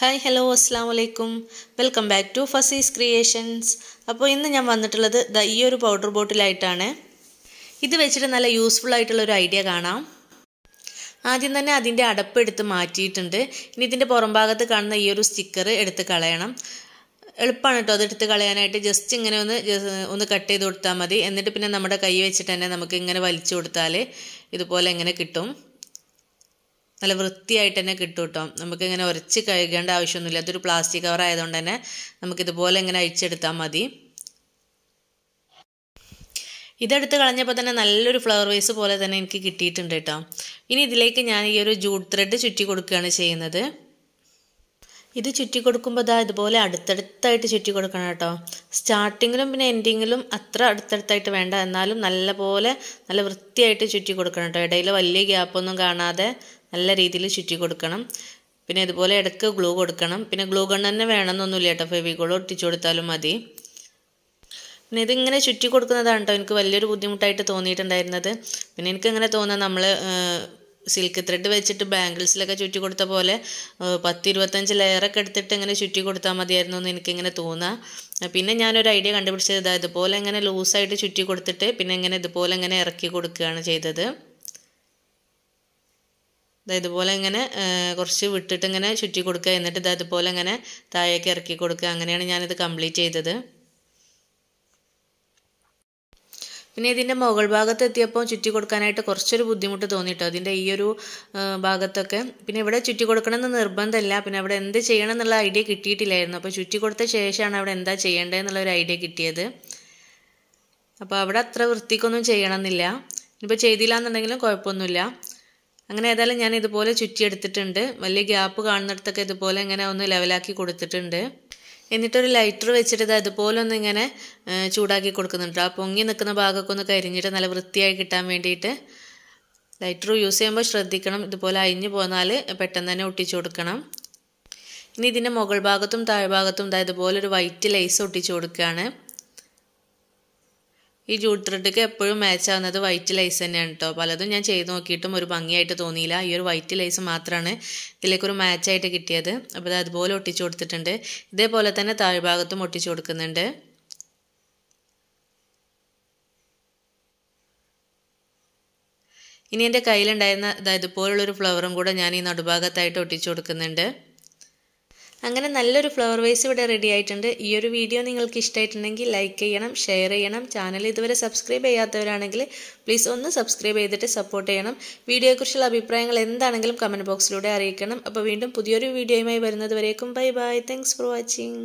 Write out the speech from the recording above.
hi hello അസ്സാം വലൈക്കും welcome back to Fasees creations അപ്പോൾ ഇന്ന് ഞാൻ വന്നിട്ടുള്ളത് ഈ ഒരു പൗഡർ ബോട്ടിലായിട്ടാണ് ഇത് വെച്ചിട്ട് നല്ല യൂസ്ഫുൾ ആയിട്ടുള്ള ഒരു ഐഡിയ കാണാം ആദ്യം തന്നെ അതിൻ്റെ അടപ്പ് എടുത്ത് മാറ്റിയിട്ടുണ്ട് ഇനി ഇതിൻ്റെ പുറം ഭാഗത്ത് കാണുന്ന ഈ ഒരു സ്റ്റിക്കർ എടുത്ത് കളയണം എളുപ്പമാണ് കേട്ടോ അതെടുത്ത് കളയാനായിട്ട് ജസ്റ്റ് ഇങ്ങനെ ഒന്ന് ഒന്ന് കട്ട് ചെയ്ത് കൊടുത്താൽ മതി എന്നിട്ട് പിന്നെ നമ്മുടെ കൈ വെച്ചിട്ട് തന്നെ നമുക്ക് ഇങ്ങനെ വലിച്ചു കൊടുത്താൽ ഇതുപോലെ ഇങ്ങനെ കിട്ടും നല്ല വൃത്തിയായിട്ട് തന്നെ കിട്ടും കേട്ടോ നമുക്കിങ്ങനെ ഉരച്ച് കഴുകേണ്ട ആവശ്യമൊന്നുമില്ല അതൊരു പ്ലാസ്റ്റിക് കവർ ആയതുകൊണ്ട് തന്നെ നമുക്കിതുപോലെ ഇങ്ങനെ അഴിച്ചെടുത്താൽ മതി ഇതെടുത്ത് കളഞ്ഞപ്പോൾ തന്നെ നല്ലൊരു ഫ്ലവർ വേസ് പോലെ തന്നെ എനിക്ക് കിട്ടിയിട്ടുണ്ട് കേട്ടോ ഇനി ഇതിലേക്ക് ഞാൻ ഈ ഒരു ജൂട്ട് ത്രെഡ് ചുറ്റി കൊടുക്കുകയാണ് ചെയ്യുന്നത് ഇത് ചുറ്റി കൊടുക്കുമ്പോൾ ഇതാ ഇതുപോലെ അടുത്തടുത്തായിട്ട് ചുറ്റി കൊടുക്കണം കേട്ടോ സ്റ്റാർട്ടിങ്ങിലും പിന്നെ എൻഡിങ്ങിലും അത്ര അടുത്തടുത്തായിട്ട് വേണ്ട എന്നാലും നല്ല പോലെ നല്ല വൃത്തിയായിട്ട് ചുറ്റി കൊടുക്കണം കേട്ടോ ഇടയിൽ വലിയ ഗ്യാപ്പൊന്നും കാണാതെ നല്ല രീതിയിൽ ചുറ്റി കൊടുക്കണം പിന്നെ ഇതുപോലെ ഇടയ്ക്ക് ഗ്ലൂ കൊടുക്കണം പിന്നെ ഗ്ലൂ ഗൺ തന്നെ വേണമെന്നൊന്നുമില്ല കേട്ടോ ഫെവിക്കോൾ ഒട്ടിച്ചു കൊടുത്താലും മതി പിന്നെ ഇതിങ്ങനെ ചുറ്റി കൊടുക്കുന്നതാണ് കേട്ടോ എനിക്ക് വലിയൊരു ബുദ്ധിമുട്ടായിട്ട് തോന്നിയിട്ടുണ്ടായിരുന്നത് പിന്നെ എനിക്കിങ്ങനെ തോന്നുക നമ്മൾ സിൽക്ക് ത്രെഡ് വെച്ചിട്ട് ബാംഗിൾസിലൊക്കെ ചുറ്റി കൊടുത്ത പോലെ പത്ത് ഇരുപത്തഞ്ച് ലെയറൊക്കെ എടുത്തിട്ട് ഇങ്ങനെ ചുറ്റി കൊടുത്താൽ മതിയായിരുന്നു എന്ന് എനിക്കിങ്ങനെ തോന്നാം പിന്നെ ഞാനൊരു ഐഡിയ കണ്ടുപിടിച്ചത് ഇതാ ഇതുപോലെ ഇങ്ങനെ ലൂസായിട്ട് ചുറ്റി കൊടുത്തിട്ട് പിന്നെ ഇങ്ങനെ ഇതുപോലെ ഇങ്ങനെ ഇറക്കി കൊടുക്കുകയാണ് ചെയ്തത് ഇതുപോലെ ഇങ്ങനെ കുറച്ച് വിട്ടിട്ട് ഇങ്ങനെ ചുറ്റി കൊടുക്കുക എന്നിട്ട് ഇത് അതുപോലെ ഇങ്ങനെ താഴേക്ക് ഇറക്കി കൊടുക്കുക അങ്ങനെയാണ് ഞാനിത് കംപ്ലീറ്റ് ചെയ്തത് പിന്നെ ഇതിൻ്റെ മുകൾ ഭാഗത്ത് എത്തിയപ്പോൾ ചുറ്റി കൊടുക്കാനായിട്ട് കുറച്ചൊരു ബുദ്ധിമുട്ട് തോന്നിയിട്ടോ അതിൻ്റെ ഈ ഒരു ഭാഗത്തൊക്കെ പിന്നെ ഇവിടെ ചുറ്റി കൊടുക്കണമെന്ന് നിർബന്ധമില്ല പിന്നെ അവിടെ എന്ത് ചെയ്യണം എന്നുള്ള ഐഡിയ കിട്ടിയിട്ടില്ലായിരുന്നു അപ്പോൾ ചുറ്റി കൊടുത്ത ശേഷമാണ് അവിടെ എന്താ ചെയ്യേണ്ടത് ഒരു ഐഡിയ കിട്ടിയത് അപ്പോൾ അവിടെ അത്ര വൃത്തിക്കൊന്നും ചെയ്യണമെന്നില്ല ഇനിയിപ്പോൾ ചെയ്തില്ല എന്നുണ്ടെങ്കിലും കുഴപ്പമൊന്നുമില്ല അങ്ങനെ ഏതായാലും ഞാൻ ഇതുപോലെ ചുറ്റിയെടുത്തിട്ടുണ്ട് വലിയ ഗ്യാപ്പ് കാണുന്നിടത്തൊക്കെ ഇതുപോലെ ഇങ്ങനെ ഒന്ന് ലെവലാക്കി കൊടുത്തിട്ടുണ്ട് എന്നിട്ടൊരു ലൈറ്റർ വെച്ചിട്ട് ഇത് അതുപോലെ ഒന്ന് ഇങ്ങനെ ചൂടാക്കി കൊടുക്കുന്നുണ്ട് ആ പൊങ്ങി നിൽക്കുന്ന ഭാഗമൊക്കെ ഒന്ന് കരിഞ്ഞിട്ട് നല്ല വൃത്തിയായി കിട്ടാൻ വേണ്ടിയിട്ട് ലൈറ്റർ യൂസ് ചെയ്യുമ്പോൾ ശ്രദ്ധിക്കണം ഇതുപോലെ അഴിഞ്ഞു പോന്നാൽ പെട്ടെന്ന് തന്നെ ഒട്ടിച്ചു കൊടുക്കണം ഇനി ഇതിൻ്റെ മുകൾ ഭാഗത്തും താഴ്ഭാഗത്തും ഇതായതുപോലെ ഒരു വൈറ്റ് ലൈസ് ഒട്ടിച്ചു കൊടുക്കുകയാണ് ഈ ജൂട്ട് എപ്പോഴും മാച്ച് ആവുന്നത് വൈറ്റ് ലൈസ് തന്നെയാണ് കേട്ടോ പലതും ഞാൻ ചെയ്ത് നോക്കിയിട്ടും ഒരു ഭംഗിയായിട്ട് തോന്നിയില്ല ഈ ഒരു വൈറ്റ് ലൈസ് മാത്രമാണ് ഇതിലേക്കൊരു മാച്ചായിട്ട് കിട്ടിയത് അപ്പോൾ അത് അതുപോലെ ഒട്ടിച്ചു കൊടുത്തിട്ടുണ്ട് ഇതേപോലെ തന്നെ താഴ്ഭാഗത്തും ഒട്ടിച്ചു കൊടുക്കുന്നുണ്ട് ഇനി എൻ്റെ കയ്യിലുണ്ടായിരുന്ന അതായത് ഇതുപോലുള്ളൊരു ഫ്ലവറും കൂടെ ഞാൻ ഈ നടുഭാഗത്തായിട്ട് ഒട്ടിച്ചു കൊടുക്കുന്നുണ്ട് അങ്ങനെ നല്ലൊരു ഫ്ലവർ വേസ് ഇവിടെ റെഡി ആയിട്ടുണ്ട് ഈ ഒരു വീഡിയോ നിങ്ങൾക്ക് ഇഷ്ടമായിട്ടുണ്ടെങ്കിൽ ലൈക്ക് ചെയ്യണം ഷെയർ ചെയ്യണം ചാനൽ ഇതുവരെ സബ്സ്ക്രൈബ് ചെയ്യാത്തവരാണെങ്കിൽ പ്ലീസ് ഒന്ന് സബ്സ്ക്രൈബ് ചെയ്തിട്ട് സപ്പോർട്ട് ചെയ്യണം വീഡിയോയെക്കുറിച്ചുള്ള അഭിപ്രായങ്ങൾ എന്താണെങ്കിലും കമൻറ്റ് ബോക്സിലൂടെ അറിയിക്കണം അപ്പോൾ വീണ്ടും പുതിയൊരു വീഡിയോയുമായി വരുന്നത് വരേക്കും bye bye thanks for watching